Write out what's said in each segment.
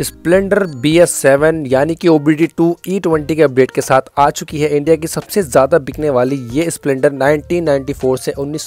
Splendor B S seven यानी कि O B D two E twenty के update के साथ आ चुकी है इंडिया की सबसे ज़्यादा बिकने वाली ये स्प्लेंडर 1994 से उन्नीस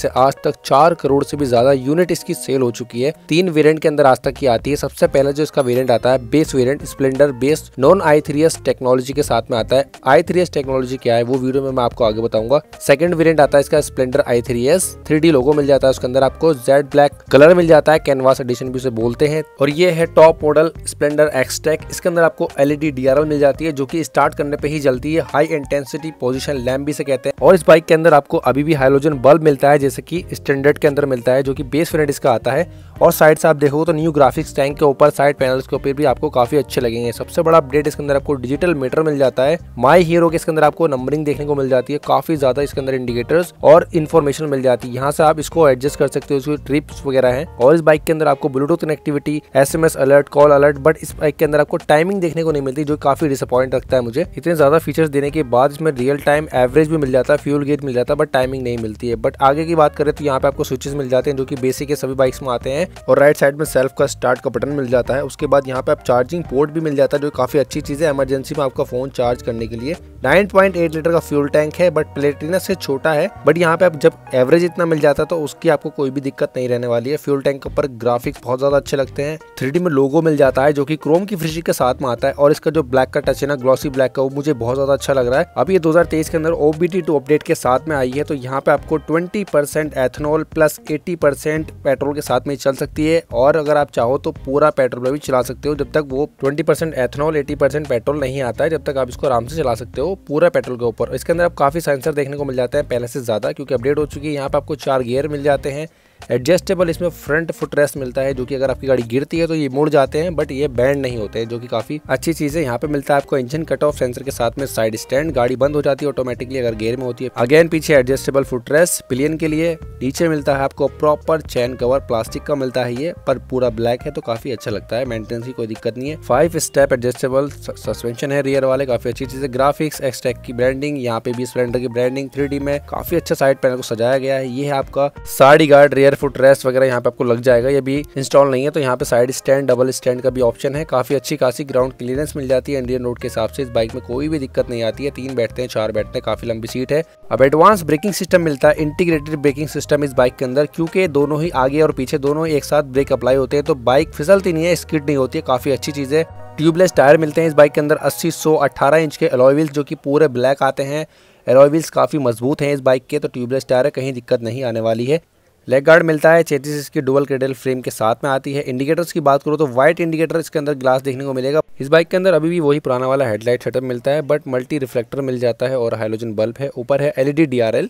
से आज तक चार करोड़ से भी ज़्यादा यूनिट इसकी सेल हो चुकी है तीन वेरिएंट के अंदर आज तक की आती है सबसे पहला जो इसका वेरिएंट आता है base variant Splendor base non I technology के साथ में आता है आई टेक्नोलॉजी क्या है वो वीडियो में मैं आपको आगे बताऊंगा सेकंड वेरियंट आता है इसका Splendor I three S logo मिल जाता है उसके अंदर आपको जेड ब्लैक कलर मिल जाता है कैनवास एडिशन भी उसे बोलते हैं और ये है टॉप मॉडल स्प्लेंडर एक्सटेक इसके अंदर आपको एलईडी डीआरएल e मिल जाती है जो कि स्टार्ट करने पे ही जलती है हाई इंटेंसिटी पोजीशन लैम्प भी से कहते हैं और इस बाइक के अंदर आपको अभी भी हाइलोजन बल्ब मिलता है जैसे कि स्टैंडर्ड के अंदर मिलता है जो कि बेस यूनिट इसका आता है और साइड से आप देखो तो न्यू ग्राफिक्स टैंक के ऊपर साइड पैनल के ऊपर भी आपको काफी अच्छे लगेंगे सबसे बड़ा अपडेट इसके अंदर आपको डिजिटल मीटर मिल जाता है माई हीरो के इसके अंदर आपको नंबरिंग देखने को मिल जाती है काफी ज्यादा इसके अंदर इंडिकेटर्स और इन्फॉर्मेशन मिल जाती है यहाँ से आप इसको एडजस्ट कर सकते हो इसकी ट्रिप्स वगैरह है और इस बाइक के अंदर आपको Bluetooth connectivity S alert call alert but इस बाइक के अंदर आपको टाइमिंग देखने को नहीं मिलती जो काफी डिसअपॉइंट रखता है मुझे इतने ज्यादा फीचर्स देने के बाद इसमें रियल टाइम एवरेज भी मिल जाता है फ्यूल गेट मिल जाता है बट टाइमिंग नहीं मिलती है बट आगे की बात करें तो यहाँ पे आपको स्विचेस मिल जाते हैं जो कि बेसिक है सभी बाइक्स में आते हैं और राइट साइड में सेल्फ का स्टार्ट का बटन मिल जाता है उसके बाद यहाँ पे आप चार्जिंग पोर्ट भी मिल जाता है जो काफी अच्छी चीज है इमरजेंसी में आपका फोन चार्ज करने के लिए 9.8 लीटर का फ्यूल टैंक है बट प्लेटिना से छोटा है बट यहाँ पे आप जब एवरेज इतना मिल जाता है तो उसकी आपको कोई भी दिक्कत नहीं रहने वाली है फ्यूल टैंक के ऊपर ग्राफिक्स बहुत ज्यादा अच्छे लगते हैं थ्री में लोगो मिल जाता है जो कि क्रोम की फिनिशिंग के साथ में आता है और इसका जो ब्लैक का टच है ना ग्लॉसी ब्लैक का वो मुझे बहुत ज्यादा अच्छा लग रहा है अब ये 2023 के अंदर ओबीटी टू अपडेट के साथ में आई है तो यहाँ पे आपको 20% परसेंट एथेनॉल प्लस 80% पेट्रोल के साथ में चल सकती है और अगर आप चाहो तो पूरा पेट्रोल भी चला सकते हो जब तक वो 20% एथेनॉल 80% पेट्रोल नहीं आता है जब तक आप इसको आराम से चला सकते हो पूरा पेट्रोल के ऊपर इसके अंदर आप काफी सेंसर देखने को मिल जाता है पहले से ज्यादा क्योंकि अपडेट हो चुकी है यहाँ पे आपको चार गियर मिल जाते हैं एडजस्टेबल इसमें फ्रंट फुटरेस्ट मिलता है जो कि अगर आपकी गाड़ी गिरती है तो ये मुड़ जाते हैं बट ये बैंड नहीं होते हैं जो कि काफ़ी अच्छी चीज़ है यहाँ पे मिलता है आपको इंजन कट ऑफ सेंसर के साथ में साइड स्टैंड गाड़ी बंद हो जाती है ऑटोमेटिकली अगर गेयर में होती है अगेन पीछे एडजस्टेबल फुटरेस्ट पिलियन के लिए नीचे मिलता है आपको प्रॉपर चैन कवर प्लास्टिक का मिलता है ये पर पूरा ब्लैक है तो काफ़ी अच्छा लगता है मेंटेनेंस की कोई दिक्कत नहीं है फाइव स्टेप एडजस्टेबल सस्पेंशन है रियर वाले काफ़ी अच्छी चीज़ है ग्राफिक्स एक्सटेक की ब्रांडिंग यहाँ पे भी स्प्लेंडर की ब्रांडिंग थ्री में काफ़ी अच्छा साइड पैनल को सजाया गया है ये है आपका sari guard rear foot rest वगैरह यहाँ पे आपको लग जाएगा ये भी इंस्टॉल नहीं है तो यहाँ पे साइड स्टैंड डबल स्टैंड का भी ऑप्शन है काफी अच्छी खासी ग्राउंड क्लियरेंस मिल जाती है इंडियन रोड के हिसाब से इस बाइक में कोई भी दिक्कत नहीं आती है तीन बैठते हैं चार बैठते हैं काफी लंबी सीट है अब एडवांस ब्रेकिंग सिस्टम मिलता है इंटीग्रेटेड ब्रेकिंग सिस्टम इस बाइक के अंदर क्योंकि दोनों ही आगे और पीछे दोनों एक साथ ब्रेक अप्लाई होते हैं तो बाइक फिसलती नहीं है स्किड नहीं होती है काफी अच्छी चीज है ट्यूबलेस टायर मिलते हैं इस बाइक के अंदर 80 सौ अट्ठारह इंच के अलॉयल्स जो कि पूरे ब्लैक आते हैं एलॉय व्हील्स काफ़ी मजबूत हैं इस बाइक के तो ट्यूबलेस टायर कहीं दिक्कत नहीं आने वाली है लेग गार्ड मिलता है चेतीस इसकी डुअल क्रेडल फ्रेम के साथ में आती है इंडिकेटर्स की बात करो तो व्हाइट इंडिकेटर इसके अंदर ग्लास देखने को मिलेगा इस बाइक के अंदर अभी भी वही पुराना वाला हेडलाइट सेटअप मिलता है बट मल्टी रिफ्लेक्टर मिल जाता है और हाइलोजन बल्ब है ऊपर है एलईडी डीआरएल e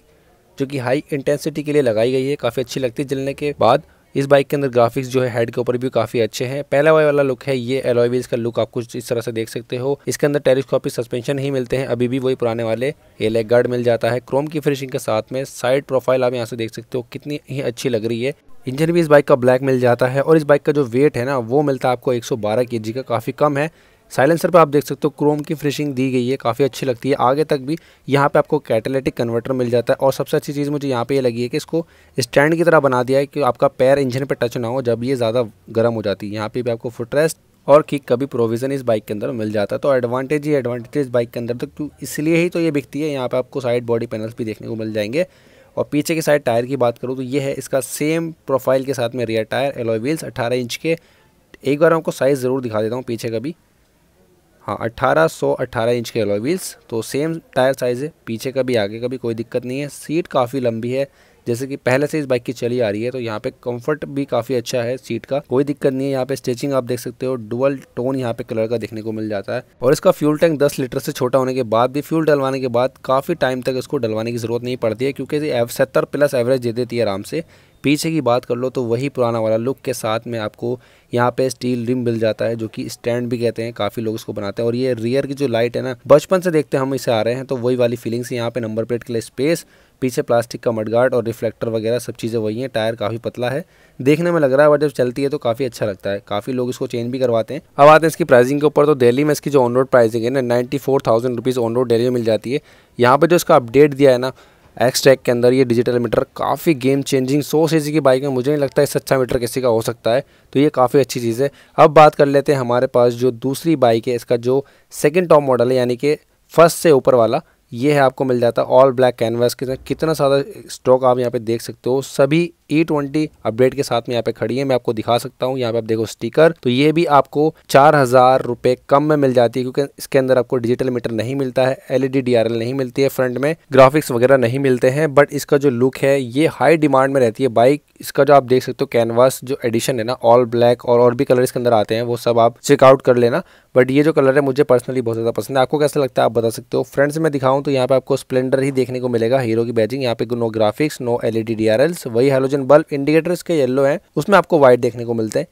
जो कि हाई इंटेंसिटी के लिए लगाई गई है काफ़ी अच्छी लगती है जलने के बाद इस बाइक के अंदर ग्राफिक्स जो है हेड के ऊपर भी काफ़ी अच्छे हैं पहला वाई वाला लुक है ये एलॉय का लुक आप कुछ इस तरह से देख सकते हो इसके अंदर टेलीस्कोपिक सस्पेंशन ही मिलते हैं अभी भी वही पुराने वाले ये गार्ड मिल जाता है क्रोम की फिनिशिंग के साथ में साइड प्रोफाइल आप यहाँ से देख सकते हो कितनी ही अच्छी लग रही है इंजन भी इस बाइक का ब्लैक मिल जाता है और इस बाइक का जो वेट है ना वो मिलता है आपको 112 सौ का काफ़ी कम है साइलेंसर पे आप देख सकते हो क्रोम की फिनिशिंग दी गई है काफ़ी अच्छी लगती है आगे तक भी यहाँ पे आपको कैटेलेटिक कन्वर्टर मिल जाता है और सबसे अच्छी चीज़ मुझे यहाँ पे ये यह लगी है कि इसको स्टैंड की तरह बना दिया है कि आपका पैर इंजन पे टच ना हो जब ये ज़्यादा गर्म हो जाती है यहाँ पे भी आपको फुटरेस्ट और किक का भी प्रोविज़न इस बाइक के अंदर मिल जाता है तो एडवांटेज ही एडवांटेज इस बाइक के अंदर तो इसलिए ही तो ये बिकती है यहाँ पर आपको साइड बॉडी पैनल्स भी देखने को मिल जाएंगे और पीछे के साइड टायर की बात करूँ तो ये है इसका सेम प्रोफाइल के साथ में रियर टायर एलोवील्स व्हील्स अट्ठारह इंच के एक बार आपको साइज़ ज़रूर दिखा देता हूँ पीछे का भी हाँ अट्ठारह सौ अट्ठारह इंच के अलॉय व्हील्स तो सेम टायर साइज़ है पीछे का भी आगे का भी कोई दिक्कत नहीं है सीट काफ़ी लंबी है जैसे कि पहले से इस बाइक की चली आ रही है तो यहाँ पे कंफर्ट भी काफ़ी अच्छा है सीट का कोई दिक्कत नहीं है यहाँ पे स्टिचिंग आप देख सकते हो डुअल टोन यहाँ पे कलर का देखने को मिल जाता है और इसका फ्यूल टैंक 10 लीटर से छोटा होने के बाद भी फ्यूल डलवाने के बाद काफ़ी टाइम तक इसको डलवाने की जरूरत नहीं पड़ती है क्योंकि सत्तर प्लस एवरेज दे देती है आराम से पीछे की बात कर लो तो वही पुराना वाला लुक के साथ में आपको यहाँ पे स्टील रिम मिल जाता है जो कि स्टैंड भी कहते हैं काफ़ी लोग इसको बनाते हैं और ये रियर की जो लाइट है ना बचपन से देखते हम इसे आ रहे हैं तो वही वाली फीलिंग्स यहाँ पे नंबर प्लेट के लिए स्पेस पीछे प्लास्टिक का मडगार्ड और रिफ्लेक्टर वगैरह सब चीज़ें वही हैं टायर काफ़ी पतला है देखने में लग रहा है बट जब चलती है तो काफ़ी अच्छा लगता है काफ़ी लोग इसको चेंज भी करवाते हैं अब आते हैं इसकी प्राइसिंग के ऊपर तो दिल्ली में इसकी जो ऑन रोड प्राइसिंग है ना ninety four thousand rupees on road Delhi में मिल जाती है यहाँ पर जो इसका अपडेट दिया है ना एक्स के अंदर ये डिजिटल मीटर काफ़ी गेम चेंजिंग सौ सी की बाइक में मुझे नहीं लगता इससे अच्छा मीटर किसी का हो सकता है तो ये काफ़ी अच्छी चीज़ है अब बात कर लेते हैं हमारे पास जो दूसरी बाइक है इसका जो सेकेंड टॉप मॉडल है यानी कि फर्स्ट से ऊपर वाला ये है आपको मिल जाता है ऑल ब्लैक कैनवास के साथ कितना सारा स्टॉक आप यहाँ पे देख सकते हो सभी ई ट्वेंटी अपडेट के साथ में यहाँ पे खड़ी है मैं आपको दिखा सकता हूँ यहाँ पे आप देखो स्टिकर तो ये भी आपको चार हज़ार रुपए कम में मिल जाती है क्योंकि इसके अंदर आपको डिजिटल मीटर नहीं मिलता है एलईडी डीआरएल e नहीं मिलती है फ्रंट में ग्राफिक्स वगैरह नहीं मिलते हैं बट इसका जो लुक है ये हाई डिमांड में रहती है बाइक इसका जो आप देख सकते हो कैनवास जो एडिशन है ना ऑल ब्लैक और और भी कलर इसके अंदर आते हैं वो सब आप चेकआउट कर लेना बट ये जो कलर है मुझे पर्सनली बहुत ज़्यादा पसंद है आपको कैसा लगता है आप बता सकते हो फ्रेंड्स मैं दिखाऊँ तो यहाँ पे आपको स्प्लेंडर ही देखने को मिलेगा हीरो की बैजिंग यहाँ पे no graphics no LED DRL वही हेलोजन हाइड्रोजन बल्ब इंडिकेटर इसके येलो है उसमें आपको व्हाइट देखने को मिलते हैं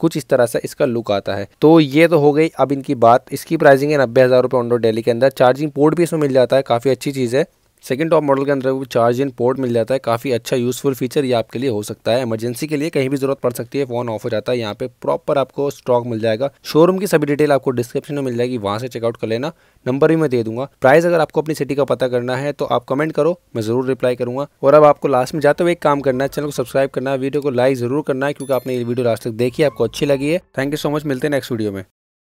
कुछ इस तरह से इसका लुक आता है तो ये तो हो गई अब इनकी बात इसकी प्राइसिंग है नब्बे हज़ार रुपये ऑन डेली के अंदर चार्जिंग पोर्ट भी इसमें मिल जाता है काफ़ी अच्छी चीज़ है सेकेंड टॉप मॉडल के अंदर वो चार्ज इन पोर्ट मिल जाता है काफ़ी अच्छा यूज़फुल फीचर ये आपके लिए हो सकता है इमरजेंसी के लिए कहीं भी ज़रूरत पड़ सकती है फ़ोन ऑफ हो जाता है यहाँ पे प्रॉपर आपको स्टॉक मिल जाएगा शोरूम की सभी डिटेल आपको डिस्क्रिप्शन में मिल जाएगी वहाँ से चेकआउट कर लेना नंबर भी मैं दे दूंगा प्राइस अगर आपको अपनी सिटी का पता करना है तो आप कमेंट करो मैं ज़रूर रिप्लाई करूँगा और अब आपको लास्ट में जाते हुए एक काम करना है चैनल को सब्सक्राइब करना है वीडियो को लाइक ज़रूर करना है क्योंकि आपने ये वीडियो लास्ट तक देखी आपको अच्छी लगी है थैंक यू सो मच मिलते हैं नेक्स्ट वीडियो में